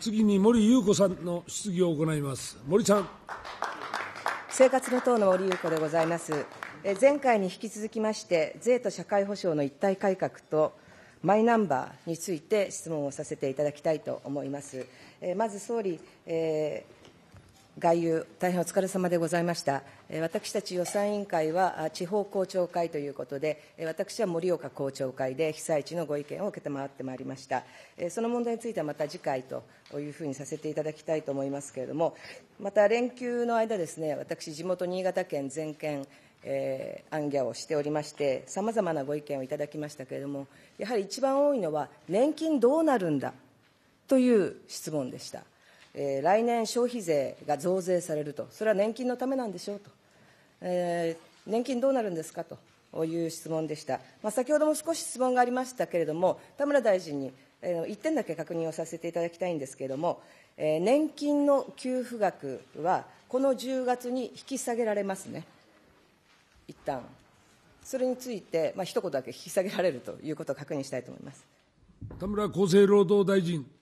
次に森裕子さんの質疑を行います。森ちゃん。生活の党の森裕子でございます。前回に引き続きまして、税と社会保障の一体改革と、マイナンバーについて質問をさせていただきたいと思います。まず総理、えー外遊、大変お疲れ様でございました。私たち予算委員会は地方公聴会ということで、私は盛岡公聴会で被災地のご意見を承ってまいりました。その問題についてはまた次回というふうにさせていただきたいと思いますけれども、また連休の間ですね、私、地元新潟県全県、えー、案件をしておりまして、さまざまなご意見をいただきましたけれども、やはり一番多いのは、年金どうなるんだという質問でした。えー、来年消費税が増税されると、それは年金のためなんでしょうと、えー、年金どうなるんですかという質問でした。まあ、先ほども少し質問がありましたけれども、田村大臣に、えー、1点だけ確認をさせていただきたいんですけれども、えー、年金の給付額は、この10月に引き下げられますね、一旦それについて、まあ一言だけ引き下げられるということを確認したいと思います田村厚生労働大臣。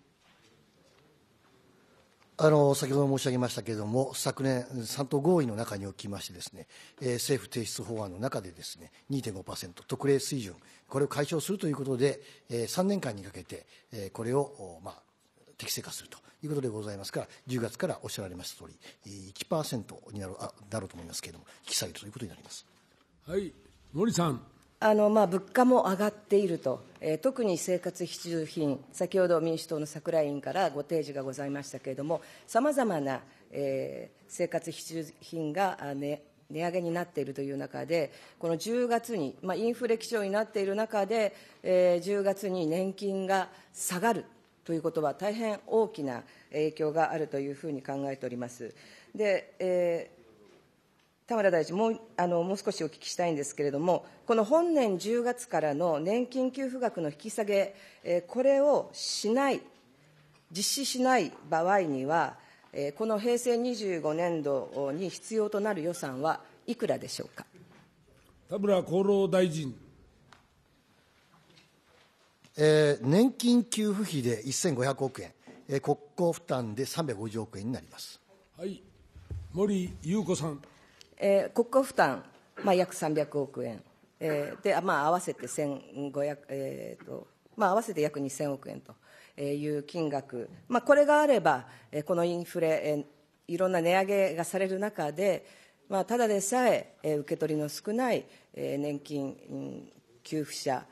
あの先ほど申し上げましたけれども、昨年、3党合意の中におきましてですね、えー、政府提出法案の中でです、ね、2.5%、特例水準、これを解消するということで、えー、3年間にかけて、えー、これを、まあ、適正化するということでございますから、10月からおっしゃられました通り、1%になるあなうと思いますけれども、引き下げるということになります。はい森さんあのまあ、物価も上がっていると、えー、特に生活必需品、先ほど民主党の桜井委員からご提示がございましたけれども、さまざまな、えー、生活必需品が、ね、値上げになっているという中で、この10月に、まあ、インフレ基調になっている中で、えー、10月に年金が下がるということは、大変大きな影響があるというふうに考えております。でえー田村大臣もうあの、もう少しお聞きしたいんですけれども、この本年10月からの年金給付額の引き下げ、えこれをしない、実施しない場合には、えこの平成25年度に必要となる予算はいくらでしょうか。田村厚労大臣。えー、年金給付費で1500億円、えー、国庫負担で350億円になります。はい、森裕子さん。えー、国家負担、まあ、約300億円、えー、で、まあ、合わせて1500、えーとまあ、合わせて約2000億円という金額、まあ、これがあれば、えこのインフレ、えいろんな値上げがされる中で、まあ、ただでさええ受け取りの少ないえ年金給付者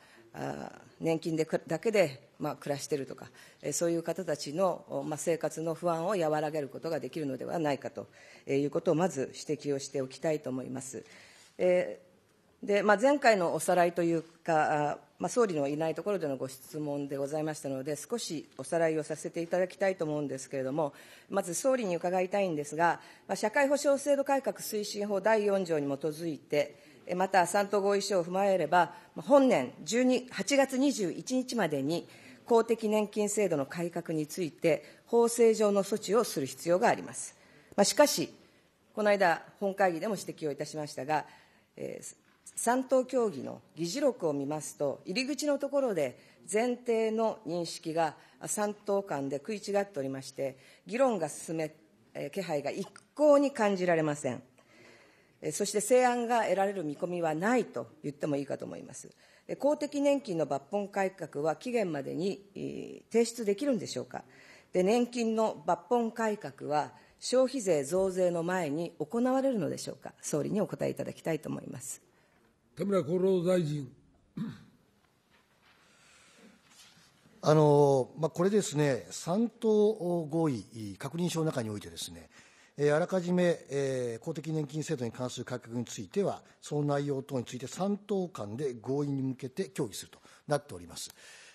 年金でだけで、まあ、暮らしているとか、えそういう方たちの、まあ、生活の不安を和らげることができるのではないかということをまず指摘をしておきたいと思います。えでまあ、前回のおさらいというか、まあ、総理のいないところでのご質問でございましたので、少しおさらいをさせていただきたいと思うんですけれども、まず総理に伺いたいんですが、まあ、社会保障制度改革推進法第4条に基づいて、また3党合意書を踏まえれば、本年8月21日までに、公的年金制度の改革について、法制上の措置をする必要があります。まあ、しかし、この間、本会議でも指摘をいたしましたが、えー、3党協議の議事録を見ますと、入り口のところで、前提の認識が3党間で食い違っておりまして、議論が進め、えー、気配が一向に感じられません。そして成案が得られる見込みはないと言ってもいいかと思います。公的年金の抜本改革は期限までに提出できるんでしょうか。で年金の抜本改革は消費税増税の前に行われるのでしょうか。総理にお答えいただきたいと思います。田村厚労大臣。あのまあ、これですね、3党合意、確認書の中においてですね、えあらかじめ、え公的年金制度に関する改革については、その内容等について3党間で合意に向けて協議するとなっております。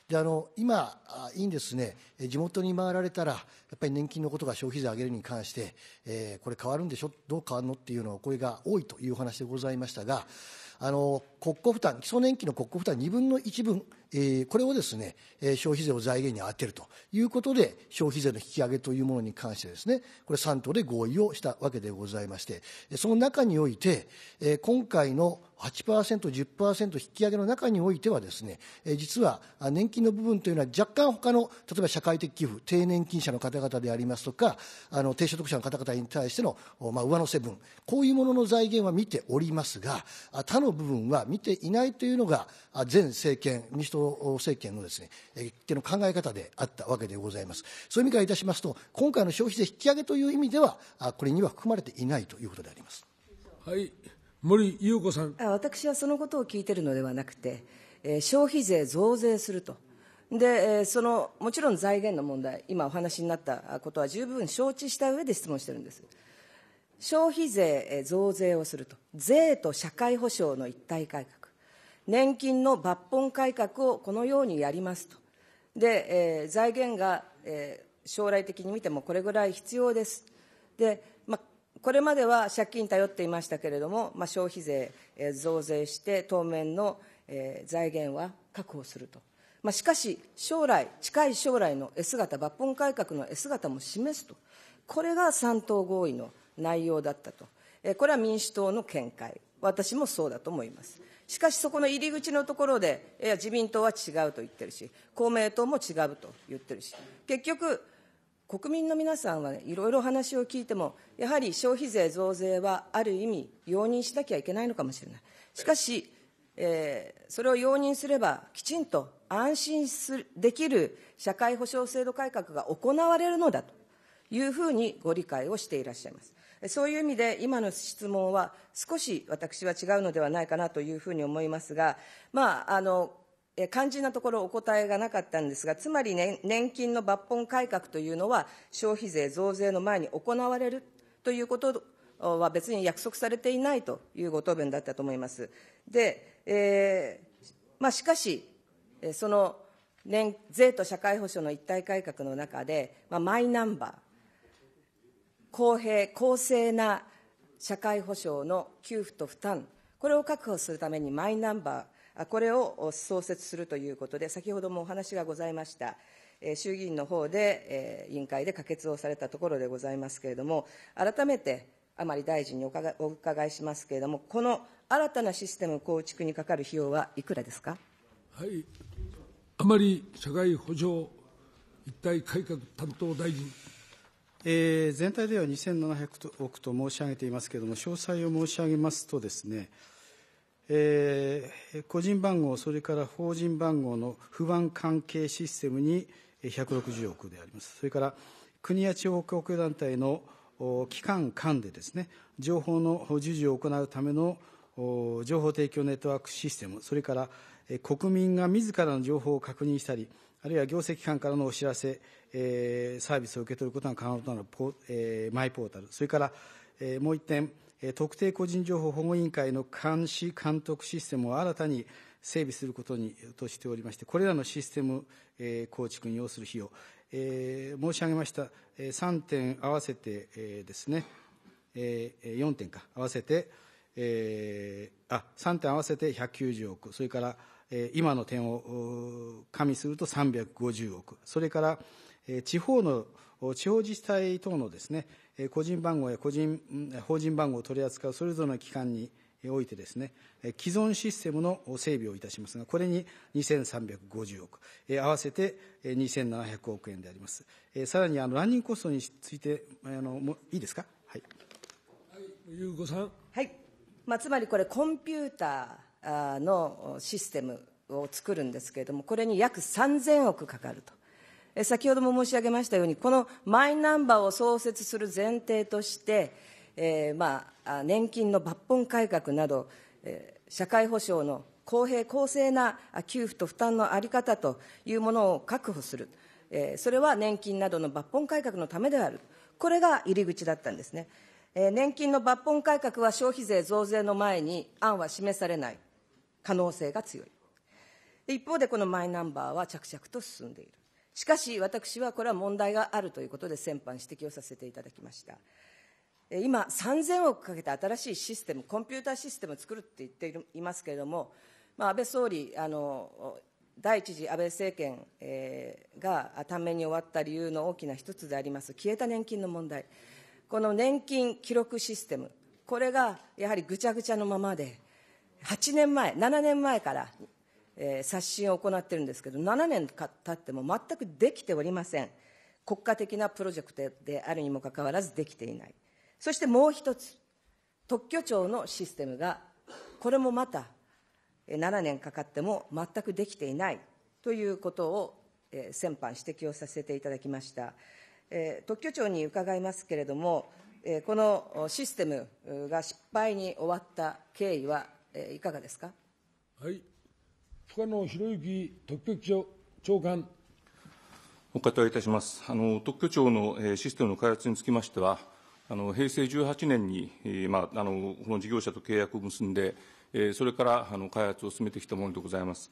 であの今、委員ですね、地元に回られたら、やっぱり年金のことが消費税上げるに関して、えー、これ変わるんでしょ、どう変わるのっていうのお声が多いというお話でございましたが、あの国庫負担、基礎年金の国庫負担2分の1分えこれをですね、え消費税を財源に充てるということで、消費税の引き上げというものに関してですね、これ3党で合意をしたわけでございまして、その中において、え今回の8%、10%引き上げの中においてはですね、実は年金の部分というのは若干他の、例えば社会的寄付、低年金者の方々でありますとか、あの低所得者の方々に対しての、まあ、上乗せ分、こういうものの財源は見ておりますが、他の部分は見ていないというのが、前政権、民主党政権のですね、一定の考え方であったわけでございます。そういう意味からいたしますと、今回の消費税引き上げという意味では、これには含まれていないということであります。はい、森裕子さん。私はそのことを聞いているのではなくて、えー、消費税増税すると。で、そのもちろん財源の問題、今お話になったことは十分承知した上で質問してるんです。消費税増税をすると、税と社会保障の一体改革、年金の抜本改革をこのようにやりますと。で、えー、財源が、えー、将来的に見てもこれぐらい必要です。で、まあ、これまでは借金頼っていましたけれども、まあ、消費税、えー、増税して当面の、えー、財源は確保すると。まあ、しかし、将来、近い将来の S 型、抜本改革の S 型も示すと。これが3党合意の内容だったと。えー、これは民主党の見解。私もそうだと思います。しかしそこの入り口のところで、いや、自民党は違うと言ってるし、公明党も違うと言ってるし、結局、国民の皆さんは、ね、いろいろ話を聞いても、やはり消費税増税はある意味、容認しなきゃいけないのかもしれない。しかし、えー、それを容認すれば、きちんと安心するできる社会保障制度改革が行われるのだと。いうふうにご理解をしていらっしゃいます。そういう意味で、今の質問は少し私は違うのではないかなというふうに思いますが、まあ、あの、肝心なところお答えがなかったんですが、つまり、ね、年金の抜本改革というのは、消費税増税の前に行われるということは別に約束されていないというご答弁だったと思います。で、えー、まあ、しかし、その年税と社会保障の一体改革の中で、まあ、マイナンバー、公平、公正な社会保障の給付と負担、これを確保するためにマイナンバー、これを創設するということで、先ほどもお話がございました、衆議院の方で、委員会で可決をされたところでございますけれども、改めて甘利大臣にお伺いしますけれども、この新たなシステム構築にかかる費用はいくらですか。はい、甘利社会保障一体改革担当大臣。えー、全体では2700億と申し上げていますけれども、詳細を申し上げますとですね、えー、個人番号、それから法人番号の不安関係システムに160億であります。それから国や地方公共団体の機関間でですね、情報の授受を行うための情報提供ネットワークシステム、それから国民が自らの情報を確認したり、あるいは行政機関からのお知らせ、えー、サービスを受け取ることが可能となるポ、えー、マイポータル、それから、えー、もう一点、特定個人情報保護委員会の監視・監督システムを新たに整備することにとしておりまして、これらのシステム、えー、構築に要する費用、えー、申し上げました、えー、3点合わせて、えー、ですね、えー、4点か、合わせて、えー、あ3点合わせて190億、それから、今の点を加味すると350億、それから地方の地方自治体等のですね個人番号や個人法人番号を取り扱うそれぞれの機関においてですね既存システムの整備をいたしますがこれに2350億合わせて2700億円でありますさらにあのランニングコストについてあのもいいですかはいうこさんはい、まあ、つまりこれコンピュータのシステムを作るんですけれども、これに約3000億かかると。先ほども申し上げましたように、このマイナンバーを創設する前提として、えー、まあ、年金の抜本改革など、えー、社会保障の公平・公正な給付と負担の在り方というものを確保する、えー、それは年金などの抜本改革のためである、これが入り口だったんですね。え年金の抜本改革は消費税増税の前に案は示されない。可能性が強い一方でこのマイナンバーは着々と進んでいるしかし私はこれは問題があるということで先般指摘をさせていただきました今3000億かけて新しいシステムコンピューターシステムを作るって言っていますけれども、まあ、安倍総理あの第一次安倍政権、えが短命に終わった理由の大きな一つであります消えた年金の問題この年金記録システムこれがやはりぐちゃぐちゃのままで8年前7年前から、えー、刷新を行ってるんですけど7年経っても全くできておりません国家的なプロジェクトであるにもかかわらずできていないそしてもう一つ特許庁のシステムがこれもまた7年かかっても全くできていないということを、えー、先般指摘をさせていただきました、えー、特許庁に伺いますけれども、えー、このシステムが失敗に終わった経緯はえー、いかがですか。はい、深野博之特許庁長官。お答えいたします。あの特許庁の、えシステムの開発につきましては、あの平成18年に、えー、まああのこの事業者と契約を結んで、えー、それからあの開発を進めてきたものでございます。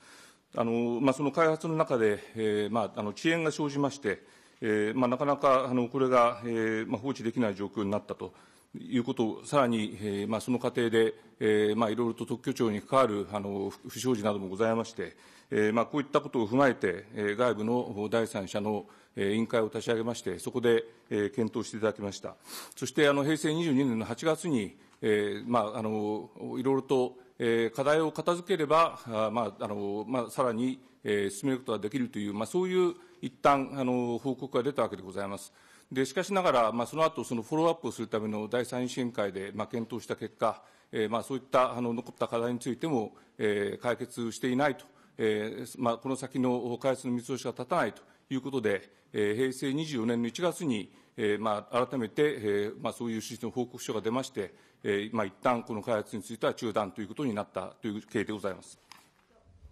あのまあその開発の中で、えー、まああの遅延が生じまして、えー、まあなかなかあのこれが、えー、まあ放置できない状況になったと。いうことさらに、えーまあ、その過程で、えーまあ、いろいろと特許庁に関わるあの不祥事などもございまして、えーまあ、こういったことを踏まえて、えー、外部の第三者の、えー、委員会を立ち上げまして、そこで、えー、検討していただきました。そしてあの平成22年の8月に、えーまあ、あのいろいろと、えー、課題を片付ければ、あまああのまあ、さらに、えー、進めることができるという、まあ、そういう一旦あの報告が出たわけでございます。でしかしながら、まあ、その後そのフォローアップをするための第三委員会で、まあ、検討した結果、えーまあ、そういったあの残った課題についても、えー、解決していないと、えーまあ、この先の開発の見通しが立たないということで、えー、平成24年の1月に、えーまあ、改めて、えーまあ、そういう趣旨の報告書が出まして、えーまあ、一旦この開発については中断ということになったという経緯でございます。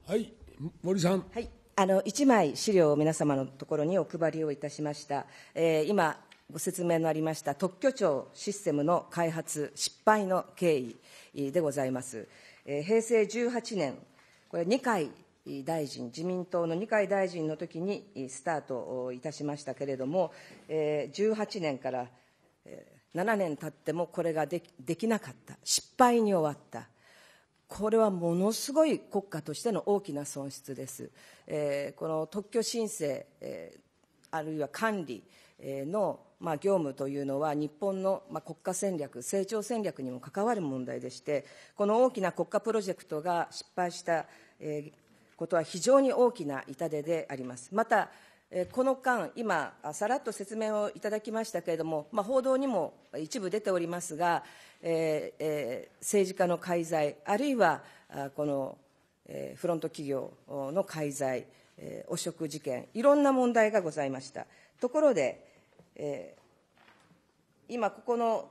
はい、森さん。はいあの1枚資料を皆様のところにお配りをいたしました、えー、今、ご説明のありました特許庁システムの開発失敗の経緯でございます。えー、平成18年、これ、2回大臣、自民党の二階大臣の時にスタートいたしましたけれども、え18年から7年経ってもこれができなかった、失敗に終わった。これはものすごい国家としての大きな損失です。えー、この特許申請、えー、あるいは管理の、まあ、業務というのは日本の、まあ、国家戦略成長戦略にも関わる問題でしてこの大きな国家プロジェクトが失敗した、えー、ことは非常に大きな痛手でありますまたこの間、今、さらっと説明をいただきましたけれども、まあ、報道にも一部出ておりますが、えーえ政治家の介在、あるいはこの、えフロント企業の介在、え汚職事件、いろんな問題がございました。ところで、えー、今、ここの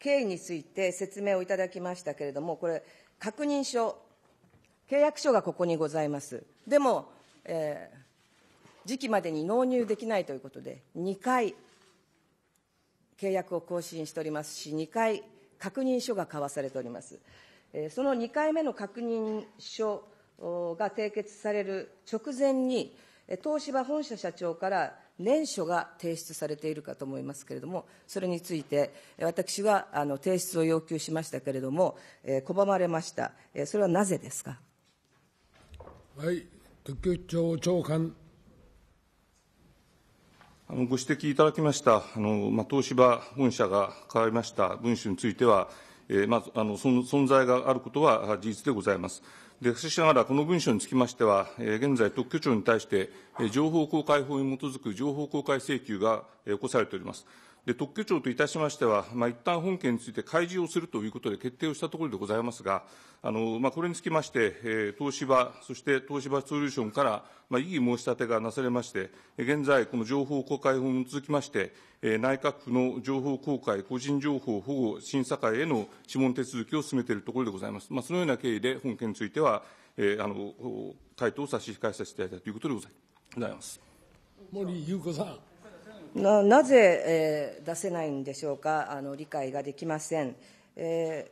経緯について説明をいただきましたけれども、これ、確認書、契約書がここにございます。でも、えー時期までに納入できないということで、2回、契約を更新しておりますし、2回、確認書が交わされております。その2回目の確認書が締結される直前に、東芝本社社長から念書が提出されているかと思いますけれども、それについて、私はあの提出を要求しましたけれども、えー、拒まれました、えー、それはなぜですか。はい、特許庁長官。ご指摘いただきました東芝本社が変わりました文書については、まず、あの存在があることは事実でございます。でしかしながら、この文書につきましては、現在、特許庁に対して、情報公開法に基づく情報公開請求が起こされております。で特許庁といたしましては、まあ、一旦本件について開示をするということで決定をしたところでございますが、あのまあ、これにつきまして、えー、東芝、そして東芝ソリューションから、まあ、異議申し立てがなされまして、現在、この情報公開法に続きまして、えー、内閣府の情報公開、個人情報保護審査会への諮問手続きを進めているところでございます。まあ、そのような経緯で、本件については、えー、あの回答を差し控えさせていただいたということでございます。森裕子さん。ななぜ、えー、出せないんでしょうか、あの理解ができません、え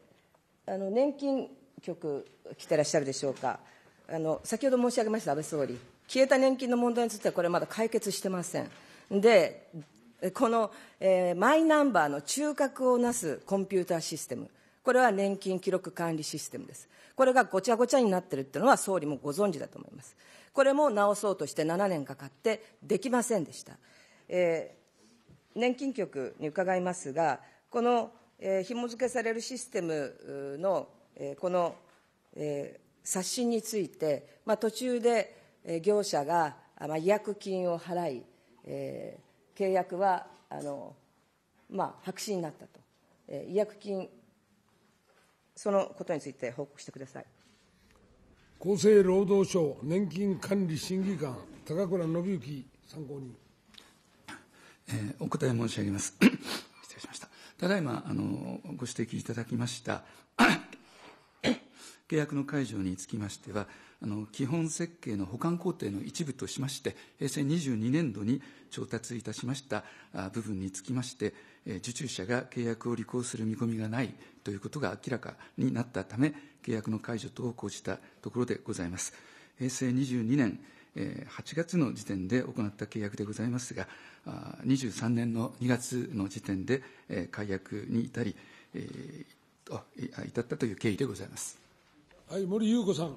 ー、あの年金局、来てらっしゃるでしょうか、あの先ほど申し上げました、安倍総理、消えた年金の問題については、これ、まだ解決してません。でこの、えー、マイナンバーの中核をなすコンピューターシステム、これは年金記録管理システムです。これがごちゃごちゃになってるっていうのは総理もご存知だと思います。これも直そうとして7年かかってできませんでした。えー、年金局に伺いますが、この、えー、紐付けされるシステムの、えー、この、えー、刷新について、まあ、途中で、えー、業者が、まあ、違約金を払い、えー、契約はあの、まあ、白紙になったと、えー、違約金、そのことについて報告してください。厚生労働省年金管理審議官、高倉信之参考人。えー、お答え申し上げます 失礼しましたただいまあのご指摘いただきました 契約の解除につきましてはあの基本設計の保管工程の一部としまして平成22年度に調達いたしました部分につきまして受注者が契約を履行する見込みがないということが明らかになったため契約の解除等を講じたところでございます平成22年8月の時点で行った契約でございますが、23年の2月の時点で解約に至り、至ったという経緯でございます。はい、森裕子さん。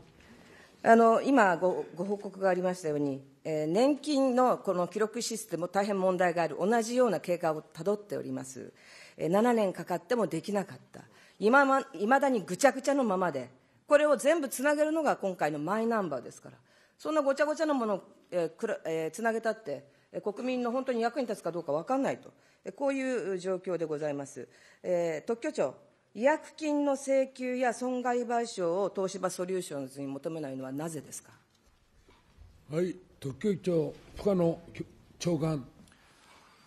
あの今ご、ご報告がありましたように、えー、年金のこの記録システム、大変問題がある、同じような経過をたどっております、えー、7年かかってもできなかった、いままだにぐちゃぐちゃのままで、これを全部つなげるのが今回のマイナンバーですから、そんなごちゃごちゃなものを、えーくらえーつなげたって、え国民の本当に役に立つかどうか分かんないと、えこういう状況でございます。えー特許庁、違約金の請求や損害賠償を東芝ソリューションズに求めないのはなぜですか。はい、特許庁、深野長官。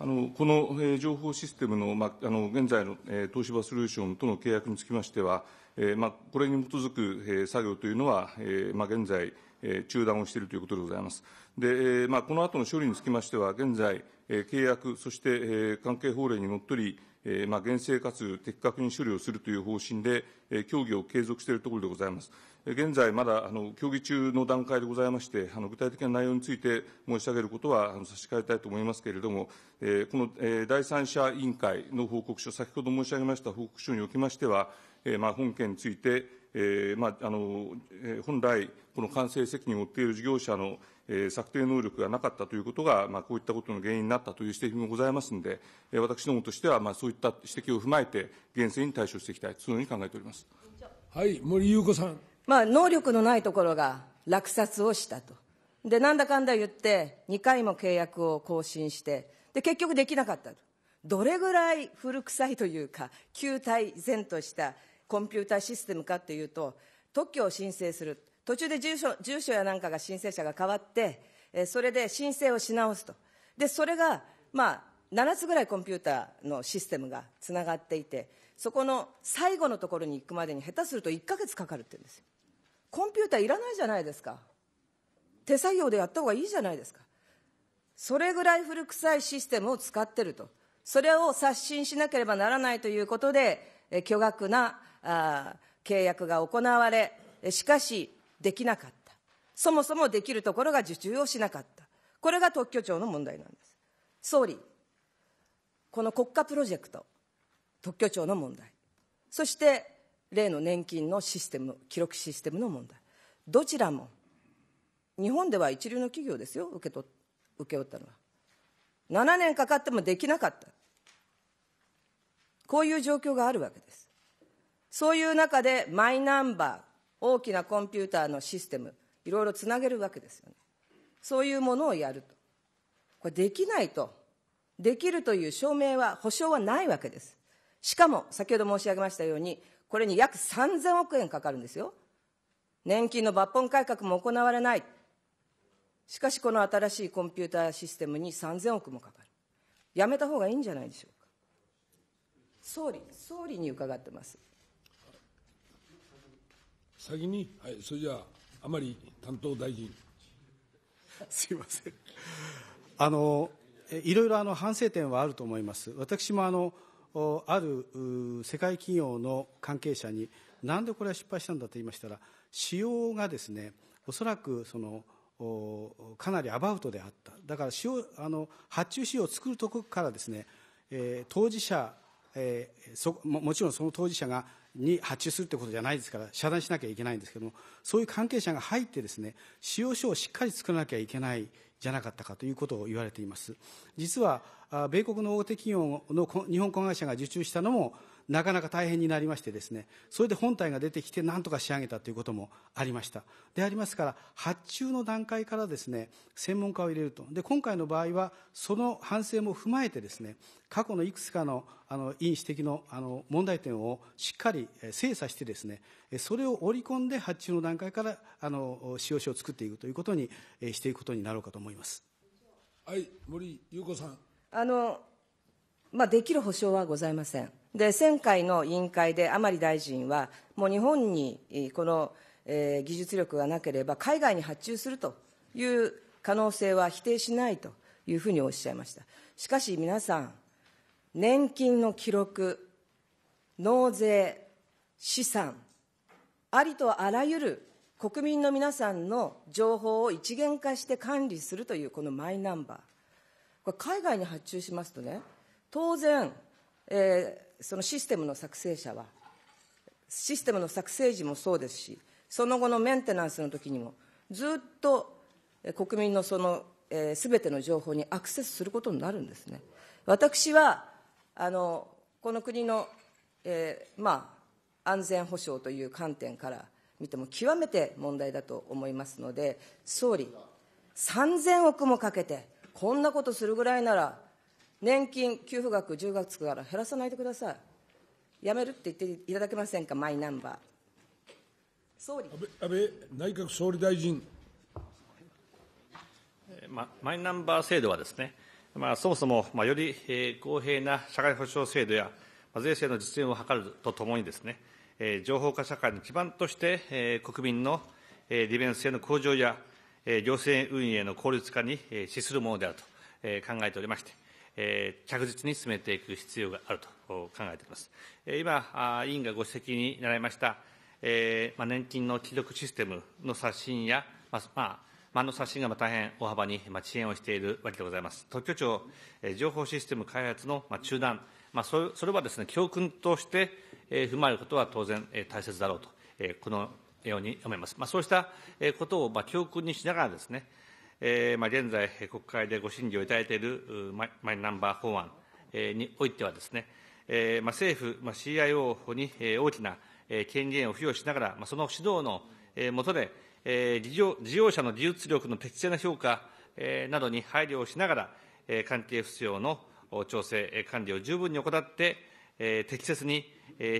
あのこの、えー情報システムの,、まあ、あの現在の、えー東芝ソリューションとの契約につきましては、えーまあ、これに基づく、えー作業というのは、えーまあ、現在、え中断をしているということでございます。で、えまあ、この後の処理につきましては、現在、え契約、そして、え関係法令にのっとり、えまあ、厳正かつ的確に処理をするという方針で、え協議を継続しているところでございます。現在、まだあの協議中の段階でございまして、あの具体的な内容について申し上げることはあの差し控えたいと思いますけれども、えこの、え第三者委員会の報告書、先ほど申し上げました報告書におきましては、えまあ、本件について、えーまああのえー、本来、この完成責任を負っている事業者の、えー、策定能力がなかったということが、まあ、こういったことの原因になったという指摘もございますので、えー、私どもとしては、まあ、そういった指摘を踏まえて、厳正に対処していきたい、そのように考えております。はい、森裕子さん。まあ、能力のないところが落札をしたと。で、なんだかんだ言って、2回も契約を更新して、で、結局できなかったと。どれぐらい古臭いというか、旧体然としたコンピューターシステムかっていうと特許を申請する途中で住所住所やなんかが申請者が変わってそれで申請をし直すとでそれがまあ7つぐらいコンピューターのシステムがつながっていてそこの最後のところに行くまでに下手すると1か月かかるって言うんですよコンピューターいらないじゃないですか手作業でやった方がいいじゃないですかそれぐらい古臭いシステムを使ってるとそれを刷新しなければならないということで巨額なあ契約が行われしかしできなかったそもそもできるところが受注をしなかったこれが特許庁の問題なんです総理この国家プロジェクト特許庁の問題そして例の年金のシステム記録システムの問題どちらも日本では一流の企業ですよ受け取受け負ったのは7年かかってもできなかったこういう状況があるわけですそういう中でマイナンバー、大きなコンピューターのシステム、いろいろつなげるわけですよね。そういうものをやると。これできないと、できるという証明は、保証はないわけです。しかも、先ほど申し上げましたように、これに約3000億円かかるんですよ。年金の抜本改革も行われない。しかし、この新しいコンピューターシステムに3000億もかかる。やめたほうがいいんじゃないでしょうか。総理、総理に伺ってます。先に、はい、それじゃあ、甘利担当大臣。すいません。あの、いろいろあの反省点はあると思います。私もあの、ある世界企業の関係者に、なんでこれは失敗したんだと言いましたら、仕様がですね、おそらくその、かなりアバウトであった。だから使用、あの、発注仕様を作るところからですね、えー、当事者、えーそも、もちろんその当事者がに発注するってことじゃないですから、遮断しなきゃいけないんですけども、そういう関係者が入ってですね、使用書をしっかり作らなきゃいけないじゃなかったかということを言われています。実は、米国の大手企業の日本子会社が受注したのも、なかなか大変になりましてですねそれで本体が出てきてなんとか仕上げたということもありましたでありますから発注の段階からですね専門家を入れるとで今回の場合はその反省も踏まえてですね過去のいくつかのあの委員指摘のあの問題点をしっかり精査してですねそれを織り込んで発注の段階からあの使用書を作っていくということにしていくことになろうかと思います。はい、森裕子さんあのまあ、できる保証はございません。で、前回の委員会で甘利大臣は、もう日本にこの、え技術力がなければ、海外に発注するという可能性は否定しないというふうにおっしゃいました。しかし皆さん、年金の記録、納税、資産、ありとあらゆる国民の皆さんの情報を一元化して管理するというこのマイナンバー、これ海外に発注しますとね、当然、えー、そのシステムの作成者は、システムの作成時もそうですし、その後のメンテナンスの時にも、ずっと国民のその、えー、ての情報にアクセスすることになるんですね。私は、あの、この国の、えー、まあ、安全保障という観点から見ても極めて問題だと思いますので、総理、3000億もかけて、こんなことするぐらいなら、年金給付額10月から減らさないでください。やめるって言っていただけませんか、マイナンバー。総理安倍内閣総理大臣。ま、マイナンバー制度はですね、まあ、そもそも、まあ、より、えー、公平な社会保障制度や、まあ、税制の実現を図るとともにですね、えー、情報化社会の基盤として、えー、国民の、えー、利便性の向上や、えー、行政運営の効率化に、えー、資するものであると、えー、考えておりまして、えー、着実に進めていく必要があると考えています。今、委員がご指摘になられました、えーまあ、年金の記録システムの刷新や、まあ、まあ間の刷新が大変大幅に遅延をしているわけでございます。特許庁、情報システム開発の中断、まあ、それはです、ね、教訓として踏まえることは当然大切だろうと、このように思います。まあ、そうしたことを教訓にしながらですね、えーまあ、現在、国会でご審議をいただいているマイマイナンバー法案、えにおいてはですね、えーまあ、政府、まあ、CIO に、え大きな、え権限を付与しながら、まあ、その指導の、え下で、えー事業、事業者の技術力の適正な評価、えー、などに配慮をしながら、えー、関係不要の調整、管理を十分に行って、えー、適切に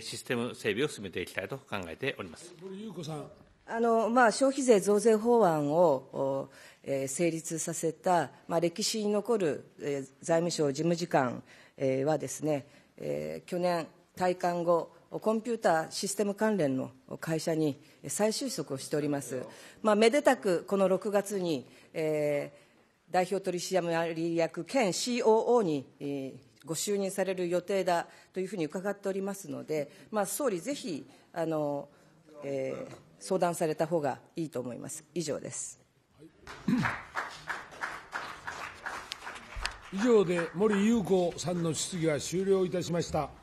システム整備を進めていきたいと考えております。森優子さんあのまあ、消費税増税法案を、えー、成立させた、まあ、歴史に残る、えー、財務省事務次官、えー、はですね、えー、去年、退官後、コンピューターシステム関連の会社に再就職をしております、まあ、めでたくこの6月に、えー、代表取締役兼 COO に、えー、ご就任される予定だというふうに伺っておりますので、まあ、総理、ぜひあの、えー相談された方がいいと思います。以上です。以上で森裕子さんの質疑は終了いたしました。